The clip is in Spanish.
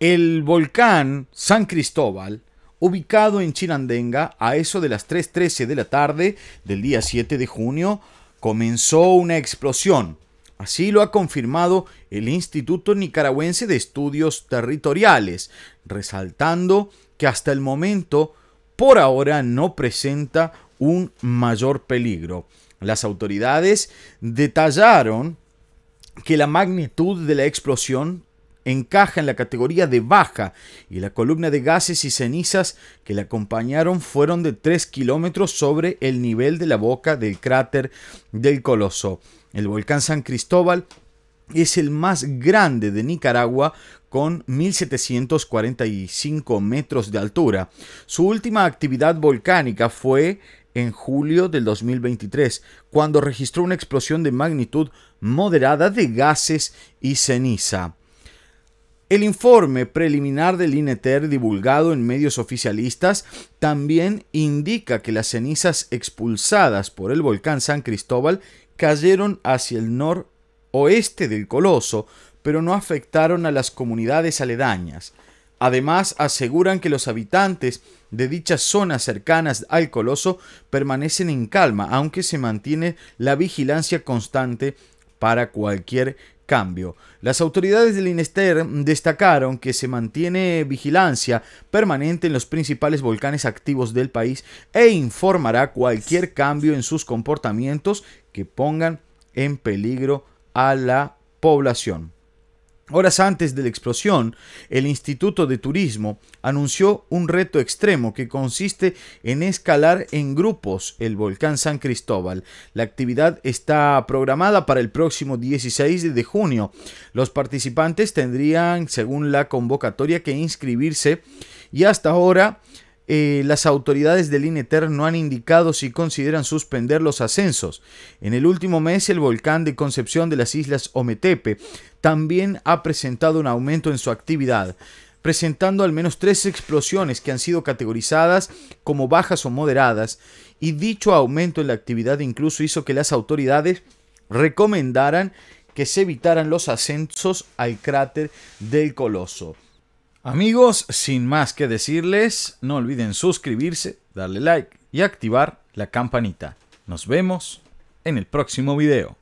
El volcán San Cristóbal, ubicado en Chirandenga, a eso de las 3.13 de la tarde del día 7 de junio, comenzó una explosión. Así lo ha confirmado el Instituto Nicaragüense de Estudios Territoriales, resaltando que hasta el momento, por ahora, no presenta un mayor peligro. Las autoridades detallaron que la magnitud de la explosión encaja en la categoría de baja y la columna de gases y cenizas que la acompañaron fueron de 3 kilómetros sobre el nivel de la boca del cráter del Coloso. El volcán San Cristóbal es el más grande de Nicaragua con 1.745 metros de altura. Su última actividad volcánica fue en julio del 2023, cuando registró una explosión de magnitud moderada de gases y ceniza. El informe preliminar del INETER divulgado en medios oficialistas también indica que las cenizas expulsadas por el volcán San Cristóbal cayeron hacia el noroeste del Coloso, pero no afectaron a las comunidades aledañas. Además, aseguran que los habitantes de dichas zonas cercanas al Coloso permanecen en calma, aunque se mantiene la vigilancia constante para cualquier cambio. Las autoridades del Inester destacaron que se mantiene vigilancia permanente en los principales volcanes activos del país e informará cualquier cambio en sus comportamientos que pongan en peligro a la población. Horas antes de la explosión, el Instituto de Turismo anunció un reto extremo que consiste en escalar en grupos el volcán San Cristóbal. La actividad está programada para el próximo 16 de junio. Los participantes tendrían, según la convocatoria, que inscribirse y hasta ahora eh, las autoridades del INETER no han indicado si consideran suspender los ascensos. En el último mes, el volcán de Concepción de las Islas Ometepe también ha presentado un aumento en su actividad presentando al menos tres explosiones que han sido categorizadas como bajas o moderadas, y dicho aumento en la actividad incluso hizo que las autoridades recomendaran que se evitaran los ascensos al cráter del Coloso. Amigos, sin más que decirles, no olviden suscribirse, darle like y activar la campanita. Nos vemos en el próximo video.